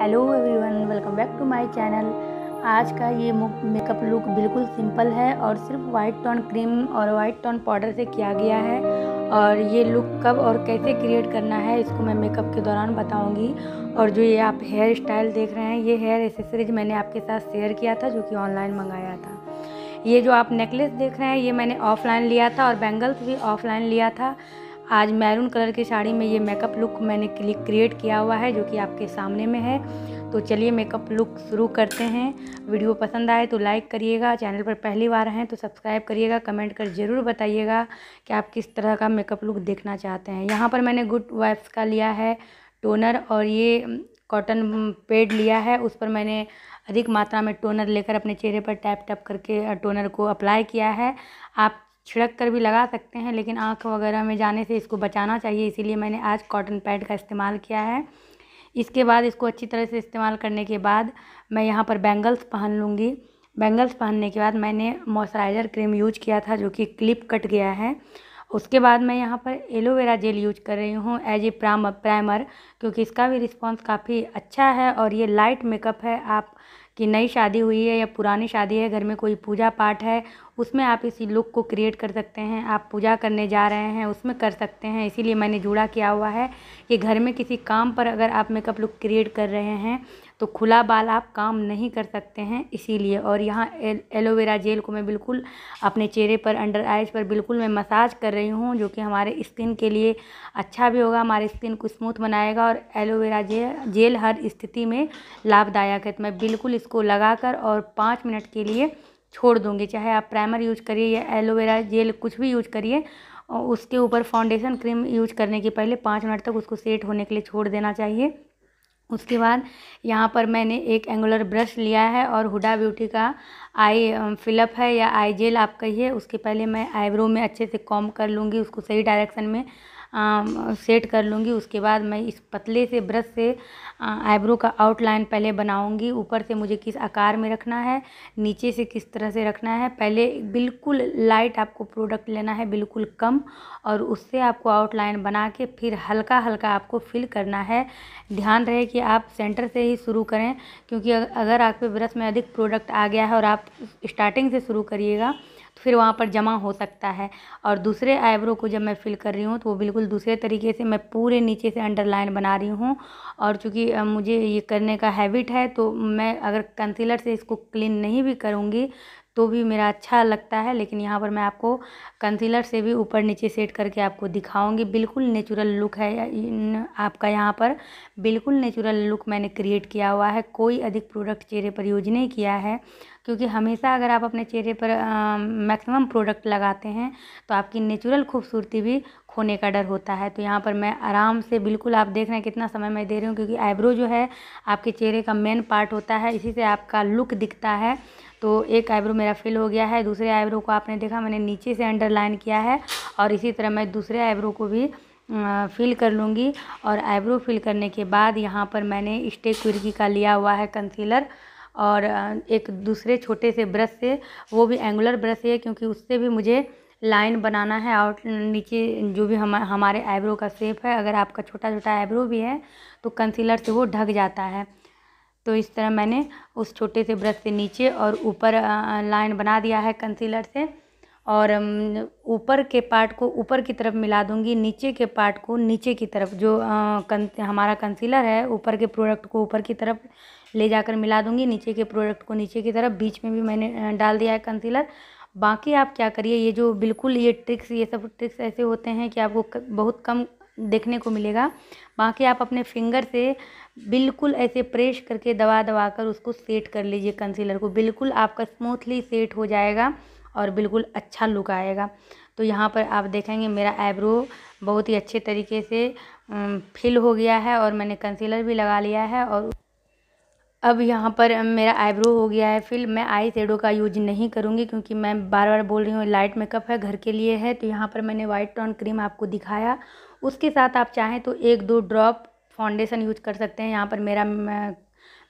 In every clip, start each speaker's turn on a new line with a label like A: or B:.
A: hello everyone welcome back to my channel आज का ये मेकअप लुक बिल्कुल सिंपल है और सिर्फ वाइट टोन क्रीम और वाइट टोन पाउडर से किया गया है और ये लुक कब और कैसे क्रिएट करना है इसको मैं मेकअप के दौरान बताऊंगी और जो ये आप हेयर स्टाइल देख रहे हैं ये हेयर एसेसरीज मैंने आपके साथ शेयर किया था जो कि ऑनलाइन मंगाया था ये जो आप नेकलेस देख रहे हैं ये मैंने ऑफ़लाइन लिया था और बैंगल्स भी ऑफ़लाइन लिया था आज मैरून कलर की साड़ी में ये मेकअप लुक मैंने क्लिक क्रिएट किया हुआ है जो कि आपके सामने में है तो चलिए मेकअप लुक शुरू करते हैं वीडियो पसंद आए तो लाइक करिएगा चैनल पर पहली बार हैं तो सब्सक्राइब करिएगा कमेंट कर ज़रूर बताइएगा कि आप किस तरह का मेकअप लुक देखना चाहते हैं यहाँ पर मैंने गुड वाइब्स का लिया है टोनर और ये कॉटन पेड लिया है उस पर मैंने अधिक मात्रा में टोनर लेकर अपने चेहरे पर टैप टैप करके टोनर को अप्लाई किया है आप छिड़क कर भी लगा सकते हैं लेकिन आँख वगैरह में जाने से इसको बचाना चाहिए इसीलिए मैंने आज कॉटन पैड का इस्तेमाल किया है इसके बाद इसको अच्छी तरह से इस्तेमाल करने के बाद मैं यहाँ पर बैंगल्स पहन लूँगी बैंगल्स पहनने के बाद मैंने मॉइस्चराइज़र क्रीम यूज किया था जो कि क्लिप कट गया है उसके बाद मैं यहाँ पर एलोवेरा जेल यूज कर रही हूँ एज ए प्राम प्राइमर क्योंकि इसका भी रिस्पांस काफ़ी अच्छा है और ये लाइट मेकअप है आप कि नई शादी हुई है या पुरानी शादी है घर में कोई पूजा पाठ है उसमें आप इसी लुक को क्रिएट कर सकते हैं आप पूजा करने जा रहे हैं उसमें कर सकते हैं इसीलिए मैंने जुड़ा किया हुआ है कि घर में किसी काम पर अगर आप मेकअप लुक क्रिएट कर रहे हैं तो खुला बाल आप काम नहीं कर सकते हैं इसीलिए और यहाँ एलोवेरा जेल को मैं बिल्कुल अपने चेहरे पर अंडर आइज पर बिल्कुल मैं मसाज कर रही हूँ जो कि हमारे स्किन के लिए अच्छा भी होगा हमारे स्किन को स्मूथ बनाएगा और एलोवेरा जेल जेल हर स्थिति में लाभदायक है तो मैं बिल्कुल इसको लगाकर और पाँच मिनट के लिए छोड़ दूँगी चाहे आप प्राइमर यूज करिए या एलोवेरा जेल कुछ भी यूज करिए उसके ऊपर फाउंडेशन क्रीम यूज करने के पहले पाँच मिनट तक उसको सेट होने के लिए छोड़ देना चाहिए उसके बाद यहाँ पर मैंने एक एंगुलर ब्रश लिया है और हुडा ब्यूटी का आई फिलअप है या आई जेल आप कहिए उसके पहले मैं आईब्रो में अच्छे से कॉम कर लूँगी उसको सही डायरेक्शन में सेट कर लूँगी उसके बाद मैं इस पतले से ब्रश से आईब्रो का आउटलाइन पहले बनाऊँगी ऊपर से मुझे किस आकार में रखना है नीचे से किस तरह से रखना है पहले बिल्कुल लाइट आपको प्रोडक्ट लेना है बिल्कुल कम और उससे आपको आउटलाइन बना के फिर हल्का हल्का आपको फिल करना है ध्यान रहे कि आप सेंटर से ही शुरू करें क्योंकि अगर आपके ब्रश में अधिक प्रोडक्ट आ गया है और आप स्टार्टिंग से शुरू करिएगा फिर वहाँ पर जमा हो सकता है और दूसरे आईब्रो को जब मैं फिल कर रही हूँ तो वो बिल्कुल दूसरे तरीके से मैं पूरे नीचे से अंडरलाइन बना रही हूँ और चूँकि मुझे ये करने का हैबिट है तो मैं अगर कंसीलर से इसको क्लीन नहीं भी करूँगी तो भी मेरा अच्छा लगता है लेकिन यहाँ पर मैं आपको कंसीलर से भी ऊपर नीचे सेट करके आपको दिखाऊंगी बिल्कुल नेचुरल लुक है आपका यहाँ पर बिल्कुल नेचुरल लुक मैंने क्रिएट किया हुआ है कोई अधिक प्रोडक्ट चेहरे पर यूज नहीं किया है क्योंकि हमेशा अगर आप अपने चेहरे पर मैक्सिमम प्रोडक्ट लगाते हैं तो आपकी नेचुरल खूबसूरती भी खोने का डर होता है तो यहाँ पर मैं आराम से बिल्कुल आप देख रहे हैं कितना समय मैं दे रही हूँ क्योंकि आईब्रो जो है आपके चेहरे का मेन पार्ट होता है इसी से आपका लुक दिखता है तो एक आईब्रो मेरा फिल हो गया है दूसरे आईब्रो को आपने देखा मैंने नीचे से अंडरलाइन किया है और इसी तरह मैं दूसरे आईब्रो को भी फिल कर लूँगी और आईब्रो फिल करने के बाद यहाँ पर मैंने स्टे क्विर्की का लिया हुआ है कंसीलर और एक दूसरे छोटे से ब्रश से वो भी एंगुलर ब्रश है क्योंकि उससे भी मुझे लाइन बनाना है और नीचे जो भी हम हमारे आईब्रो का शेप है अगर आपका छोटा छोटा आईब्रो भी है तो कंसीलर से वो ढक जाता है तो इस तरह मैंने उस छोटे से ब्रश से नीचे और ऊपर लाइन बना दिया है कंसीलर से और ऊपर के पार्ट को ऊपर की तरफ मिला दूँगी नीचे के पार्ट को नीचे की तरफ जो हमारा कंसीलर है ऊपर के प्रोडक्ट को ऊपर की तरफ ले जाकर मिला दूँगी नीचे के प्रोडक्ट को नीचे की तरफ बीच में भी मैंने डाल दिया है कंसीलर बाकी आप क्या करिए ये जो बिल्कुल ये ट्रिक्स ये सब ट्रिक्स ऐसे होते हैं कि आपको बहुत कम देखने को मिलेगा बाकी आप अपने फिंगर से बिल्कुल ऐसे प्रेस करके दबा दबा कर उसको सेट कर लीजिए कंसीलर को बिल्कुल आपका स्मूथली सेट हो जाएगा और बिल्कुल अच्छा लुक आएगा तो यहाँ पर आप देखेंगे मेरा आईब्रो बहुत ही अच्छे तरीके से फिल हो गया है और मैंने कंसीलर भी लगा लिया है और अब यहाँ पर मेरा आईब्रो हो गया है फिल मैं आई शेडो का यूज नहीं करूँगी क्योंकि मैं बार बार बोल रही हूँ लाइट मेकअप है घर के लिए है तो यहाँ पर मैंने वाइट टॉन क्रीम आपको दिखाया उसके साथ आप चाहें तो एक दो ड्रॉप फाउंडेशन यूज कर सकते हैं यहाँ पर मेरा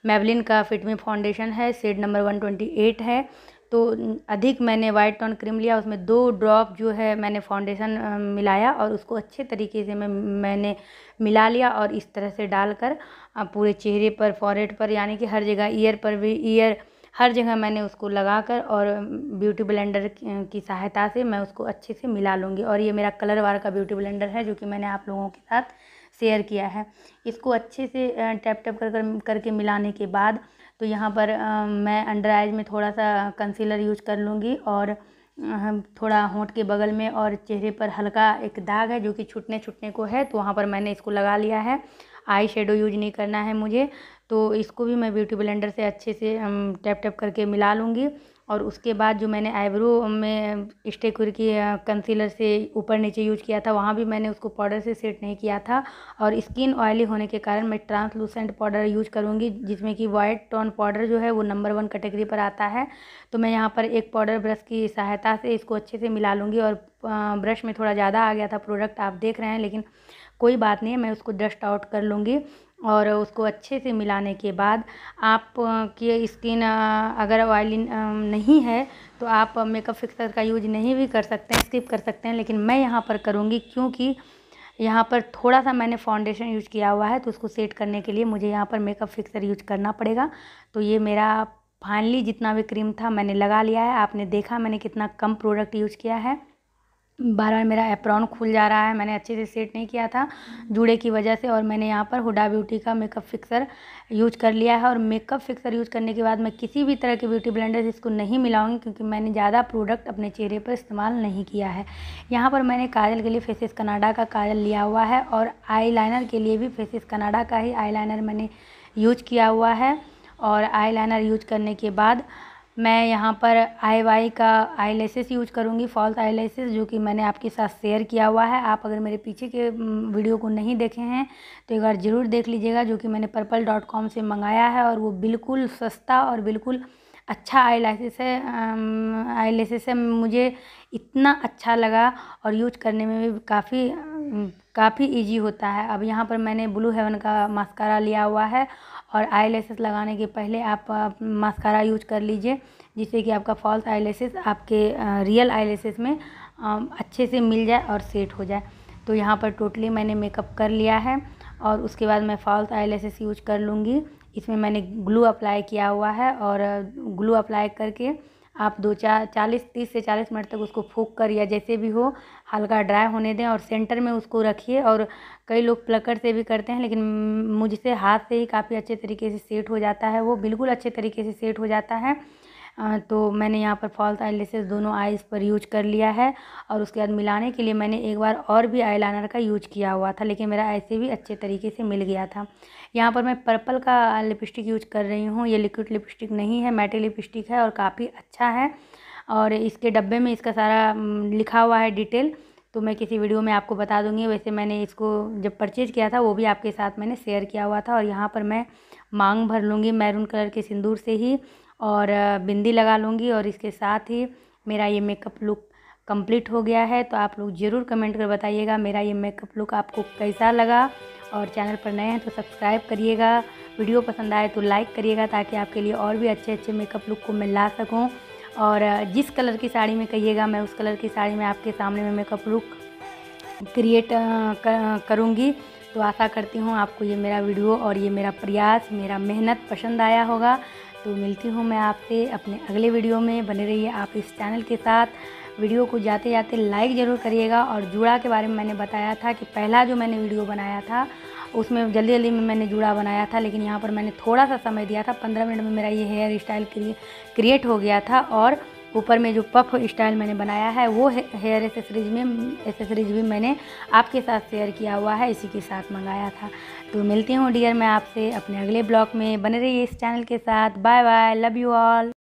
A: मैबलिन का फिटमी फाउंडेशन है shade number one twenty eight है तो अधिक मैंने वाइट टोन क्रीम लिया उसमें दो ड्रॉप जो है मैंने फाउंडेशन मिलाया और उसको अच्छे तरीके से मैं मैंने मिला लिया और इस तरह से डालकर पूरे चेहरे पर फॉरेड पर यानी कि हर जगह ईयर पर भी ईयर हर जगह मैंने उसको लगा कर और ब्यूटी ब्लेंडर की सहायता से मैं उसको अच्छे से मिला लूँगी और ये मेरा कलर वार का ब्यूटी ब्लेंडर है जो कि मैंने आप लोगों के साथ शेयर किया है इसको अच्छे से टैप टैप कर कर करके मिलाने के बाद तो यहाँ पर मैं अंडर आइज में थोड़ा सा कंसीलर यूज कर लूँगी और थोड़ा होंठ के बगल में और चेहरे पर हल्का एक दाग है जो कि छुटने छुटने को है तो वहाँ पर मैंने इसको लगा लिया है आई शेडो यूज नहीं करना है मुझे तो इसको भी मैं ब्यूटी ब्लेंडर से अच्छे से टैप टैप करके मिला लूँगी और उसके बाद जो मैंने आईब्रो में स्टेकुर की कंसीलर से ऊपर नीचे यूज किया था वहाँ भी मैंने उसको पाउडर से सेट नहीं किया था और स्किन ऑयली होने के कारण मैं ट्रांसलूसेंट पाउडर यूज करूँगी जिसमें कि वाइट टोन पाउडर जो है वो नंबर वन कैटेगरी पर आता है तो मैं यहाँ पर एक पाउडर ब्रश की सहायता से इसको अच्छे से मिला लूँगी और ब्रश में थोड़ा ज़्यादा आ गया था प्रोडक्ट आप देख रहे हैं लेकिन कोई बात नहीं है मैं उसको डस्ट आउट कर लूँगी और उसको अच्छे से मिलाने के बाद आप की स्किन अगर ऑयली नहीं है तो आप मेकअप फिक्सर का यूज नहीं भी कर सकते हैं स्किप कर सकते हैं लेकिन मैं यहाँ पर करूँगी क्योंकि यहाँ पर थोड़ा सा मैंने फाउंडेशन यूज किया हुआ है तो उसको सेट करने के लिए मुझे यहाँ पर मेकअप फिक्सर यूज करना पड़ेगा तो ये मेरा फाइनली जितना भी क्रीम था मैंने लगा लिया है आपने देखा मैंने कितना कम प्रोडक्ट यूज किया है बार बार मेरा एप्रॉन खुल जा रहा है मैंने अच्छे से सेट नहीं किया था जूड़े की वजह से और मैंने यहाँ पर हुडा ब्यूटी का मेकअप फिक्सर यूज कर लिया है और मेकअप फिक्सर यूज करने के बाद मैं किसी भी तरह के ब्यूटी ब्लेंडर से इसको नहीं मिलाऊंगी क्योंकि मैंने ज़्यादा प्रोडक्ट अपने चेहरे पर इस्तेमाल नहीं किया है यहाँ पर मैंने काजल के लिए फेसिस कनाडा का काजल लिया हुआ है और आई के लिए भी फेसिस कनाडा का ही आई मैंने यूज किया हुआ है और आई यूज करने के बाद मैं यहाँ पर आई वाई का आई लेसेस यूज करूँगी फॉल्स आई जो कि मैंने आपके साथ शेयर किया हुआ है आप अगर मेरे पीछे के वीडियो को नहीं देखे हैं तो एक बार ज़रूर देख लीजिएगा जो कि मैंने पर्पल डॉट कॉम से मंगाया है और वो बिल्कुल सस्ता और बिल्कुल अच्छा आई लाइसेस है आई लेसेस है मुझे इतना अच्छा लगा और यूज करने में भी काफ़ी काफ़ी इजी होता है अब यहाँ पर मैंने ब्लू हेवन का मास्कारा लिया हुआ है और आई लगाने के पहले आप मास्कारा यूज कर लीजिए जिससे कि आपका फॉल्स आई आपके रियल आई में अच्छे से मिल जाए और सेट हो जाए तो यहाँ पर टोटली मैंने मेकअप कर लिया है और उसके बाद मैं फॉल्स आई यूज कर लूँगी इसमें मैंने ग्लू अप्लाई किया हुआ है और ग्लू अप्लाई करके आप दो चार चालीस तीस से चालीस मिनट तक उसको फूक कर या जैसे भी हो हल्का ड्राई होने दें और सेंटर में उसको रखिए और कई लोग प्लकर से भी करते हैं लेकिन मुझसे हाथ से ही काफ़ी अच्छे तरीके से सेट हो जाता है वो बिल्कुल अच्छे तरीके से सेट हो जाता है तो मैंने यहाँ पर फॉल्स आई दोनों आईज़ पर यूज कर लिया है और उसके बाद मिलाने के लिए मैंने एक बार और भी आईलाइनर का यूज किया हुआ था लेकिन मेरा ऐसे भी अच्छे तरीके से मिल गया था यहाँ पर मैं पर्पल का लिपस्टिक यूज कर रही हूँ ये लिक्विड लिपस्टिक नहीं है मेटे लिपस्टिक है और काफ़ी अच्छा है और इसके डब्बे में इसका सारा लिखा हुआ है डिटेल तो मैं किसी वीडियो में आपको बता दूंगी वैसे मैंने इसको जब परचेज़ किया था वो भी आपके साथ मैंने शेयर किया हुआ था और यहाँ पर मैं मांग भर लूँगी मैरून कलर के सिंदूर से ही और बिंदी लगा लूँगी और इसके साथ ही मेरा ये मेकअप लुक कंप्लीट हो गया है तो आप लोग ज़रूर कमेंट कर बताइएगा मेरा ये मेकअप लुक आपको कैसा लगा और चैनल पर नए हैं तो सब्सक्राइब करिएगा वीडियो पसंद आए तो लाइक करिएगा ताकि आपके लिए और भी अच्छे अच्छे मेकअप लुक को मैं ला सकूँ और जिस कलर की साड़ी में कहिएगा मैं उस कलर की साड़ी में आपके सामने में मेकअप लुक क्रिएट करूँगी तो आशा करती हूँ आपको ये मेरा वीडियो और ये मेरा प्रयास मेरा मेहनत पसंद आया होगा तो मिलती हूँ मैं आपसे अपने अगले वीडियो में बने रहिए आप इस चैनल के साथ वीडियो को जाते जाते लाइक ज़रूर करिएगा और जुड़ा के बारे में मैंने बताया था कि पहला जो मैंने वीडियो बनाया था उसमें जल्दी जल्दी में मैंने जुड़ा बनाया था लेकिन यहाँ पर मैंने थोड़ा सा समय दिया था पंद्रह मिनट में मेरा ये हेयर स्टाइल क्रिएट हो गया था और ऊपर में जो पफ स्टाइल मैंने बनाया है वो हेयर एसेसरीज में एसेसरीज भी मैंने आपके साथ शेयर किया हुआ है इसी के साथ मंगाया था तो मिलती हूँ डियर मैं आपसे अपने अगले ब्लॉग में बने रहिए इस चैनल के साथ bye bye love you all